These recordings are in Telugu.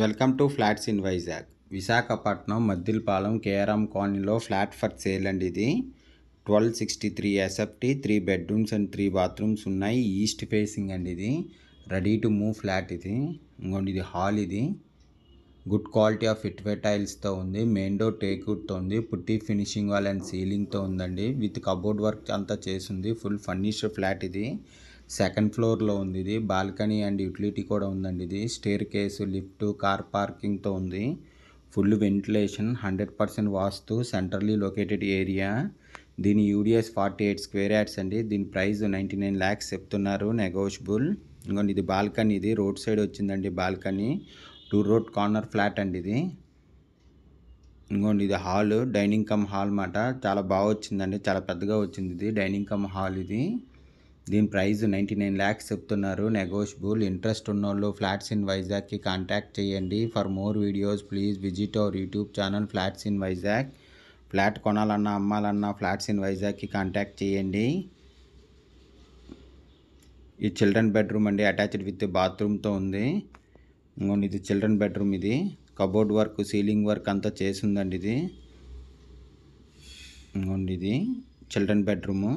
welcome to flats in Vizag Visakhapatnam Maddilapalem KRM కాలనీలో ఫ్లాట్ ఫర్ సేల్ అండి ఇది twelve sixty three SFT three bedrooms and three bathrooms ఉన్నాయి ఈస్ట్ ఫేసింగ్ అండి ఇది రెడీ టు మూవ్ ఫ్లాట్ ఇది ఇంకోండి ఇది హాల్ ఇది గుడ్ క్వాలిటీ ఆఫ్ టైల్స్తో ఉంది మెయిన్ డోర్ టేక్వుడ్తో ఉంది పుట్టి ఫినిషింగ్ వాల్ అండ్ సీలింగ్తో ఉందండి విత్ కబోర్డ్ వర్క్ అంతా చేసింది ఫుల్ ఫర్నిష్డ్ ఫ్లాట్ ఇది సెకండ్ ఫ్లోర్లో ఉంది ఇది బాల్కనీ అండ్ యూటిలిటీ కూడా ఉందండి ఇది స్టేర్ కేసు లిఫ్ట్ కార్ పార్కింగ్తో ఉంది full ventilation hundred percent vastu centrally located area దీని U D S forty eight square yards అండి దీని ప్రైస్ నైంటీ నైన్ ల్యాక్స్ చెప్తున్నారు నెగోషియబుల్ ఇంకోండి ఇది బాల్కనీ ఇది రోడ్ సైడ్ వచ్చిందండి balcony two road corner flat అండి ఇది ఇంకోండి ఇది హాల్ డైనింగ్ కమ్ హాల్ మాట చాలా బాగా వచ్చిందండి చాలా పెద్దగా వచ్చింది ఇది డైనింగ్ కమ్ హాల్ ఇది దీని ప్రైస్ నైంటీ నైన్ ల్యాక్స్ చెప్తున్నారు నెగోషియబుల్ ఇంట్రెస్ట్ ఉన్నోళ్ళు ఫ్లాట్స్ ఇన్ వైజాగ్కి కాంటాక్ట్ చేయండి for more videos please visit our YouTube channel flats in Vizag flat కొనాలన్నా అమ్మాలన్నా ఫ్లాట్స్ ఇన్ వైజాగ్కి కాంటాక్ట్ చేయండి ఈ చిల్డ్రన్ బెడ్రూమ్ అండి అటాచ్డ్ విత్ బాత్రూమ్తో ఉంది ఇది చిల్డ్రన్ బెడ్రూమ్ ఇది కబోర్డ్ వర్క్ సీలింగ్ వర్క్ అంతా చేసిందండి ఇది ఇది చిల్డ్రన్ బెడ్రూము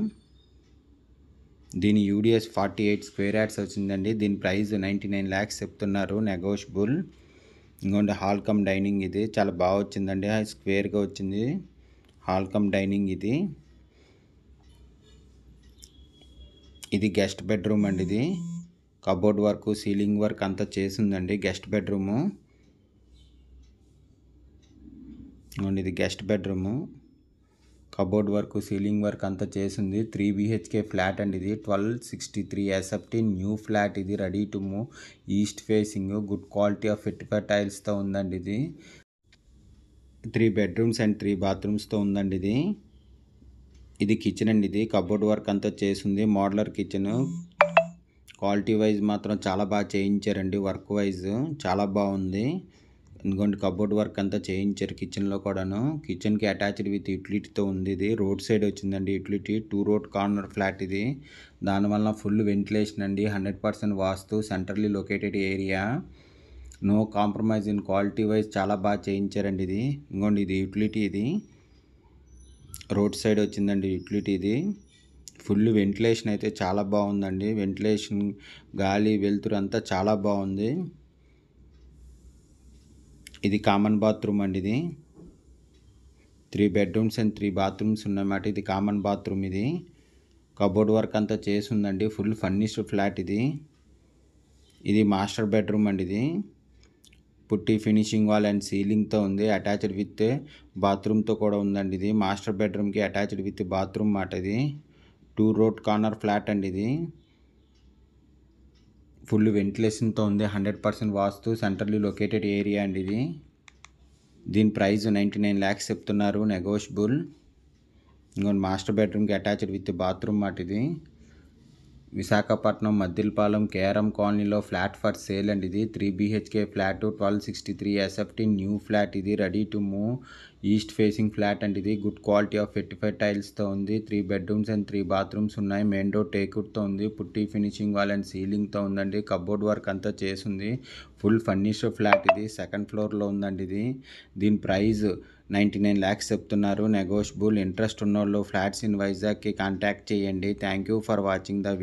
దీని U D S forty eight square yards వచ్చిందండి దీని ప్రైస్ నైంటీ నైన్ ల్యాక్స్ చెప్తున్నారు నెగోషియబుల్ ఇంకోటి హాల్కమ్ డైనింగ్ ఇది చాలా బాగా వచ్చిందండి స్క్వేర్గా వచ్చింది హాల్కమ్ డైనింగ్ ఇది ఇది గెస్ట్ బెడ్రూమ్ అండి ఇది కబోర్డ్ వర్క్ సీలింగ్ వర్క్ అంతా చేసిందండి గెస్ట్ బెడ్రూము ఇది guest bedroom cupboard work ceiling work అంతా చేసింది త్రీ బీహెచ్కే ఫ్లాట్ అండి ఇది twelve sixty three SFT new flat ఇది ready to move east facing good quality of ఫిట్ఫర్ టైల్స్తో ఉందండి ఇది త్రీ బెడ్రూమ్స్ అండ్ త్రీ బాత్రూమ్స్తో ఉందండి ఇది ఇది కిచెన్ అండి ఇది కబోర్డ్ వర్క్ అంతా చేసింది మోడలర్ కిచెన్ క్వాలిటీ వైజ్ మాత్రం చాలా బాగా చేయించారండి వర్క్ వైజ్ చాలా బాగుంది ఇదిగోండి కబోర్డ్ వర్క్ అంతా చేయించారు కిచెన్లో కూడాను కిచెన్కి అటాచ్డ్ విత్ యూటిలిటీతో ఉంది ఇది రోడ్ సైడ్ వచ్చిందండి utility two road corner flat ఇది దానివల్ల ఫుల్ వెంటిలేషన్ అండి hundred percent vastu centrally located area no compromise in quality wise చాలా బాగా చేయించారండి ఇది ఇంకోండి ఇది యూటిలిటీ ఇది రోడ్ సైడ్ వచ్చిందండి యూటిలిటీ ఇది ఫుల్ వెంటిలేషన్ అయితే చాలా బాగుందండి వెంటిలేషన్ గాలి వెలుతురు అంతా చాలా బాగుంది ఇది కామన్ బాత్రూమ్ అండి ఇది three bedrooms and three bathrooms ఉన్నమాట ఇది కామన్ బాత్రూమ్ ఇది కబోర్డ్ వర్క్ అంతా ఉందండి ఫుల్ ఫర్నిష్డ్ ఫ్లాట్ ఇది ఇది మాస్టర్ బెడ్రూమ్ అండి ఇది పుట్టి ఫినిషింగ్ వాల్ అండ్ సీలింగ్తో ఉంది అటాచ్డ్ విత్ బాత్రూమ్తో కూడా ఉందండి ఇది మాస్టర్ బెడ్రూమ్కి అటాచ్డ్ విత్ బాత్రూమ్ మాట ఇది టూ రోడ్ కార్నర్ ఫ్లాట్ అండి ఇది ఫుల్ వెంటిలేషన్తో ఉంది hundred percent vastu centrally located area అండి ఇది దీని ప్రైస్ నైంటీ నైన్ ల్యాక్స్ చెప్తున్నారు నెగోషియబుల్ ఇంకొక మాస్టర్ బెడ్రూమ్కి అటాచ్డ్ విత్ బాత్రూమ్ మాట ఇది విశాఖపట్నం మద్దిలపాలెం కేఆర్ఎం కాలనీలో ఫ్లాట్ ఫర్ సేల్ అండ్ ఇది three BHK flat twelve sixty three SFT new flat ఇది ready to move east facing flat and ఇది గుడ్ క్వాలిటీ ఆఫ్ ఫెట్టిఫైడ్ టైల్స్తో ఉంది three bedrooms and three bathrooms ఉన్నాయి మెయిన్ డోర్ టేకుడ్తో ఉంది పుట్టి ఫినిషింగ్ వాల్ అండ్ సీలింగ్తో ఉందండి కబోర్డ్ వర్క్ అంతా చేసింది ఫుల్ ఫర్నిష్డ్ ఫ్లాట్ ఇది సెకండ్ ఫ్లోర్లో ఉందండి ఇది దీని ప్రైస్ నైంటీ నైన్ ల్యాక్స్ చెప్తున్నారు నెగోషియబుల్ ఇంట్రెస్ట్ ఉన్న వాళ్ళు ఫ్లాట్స్ ఇన్ వైజాగ్కి కాంటాక్ట్ చేయండి thank you for watching the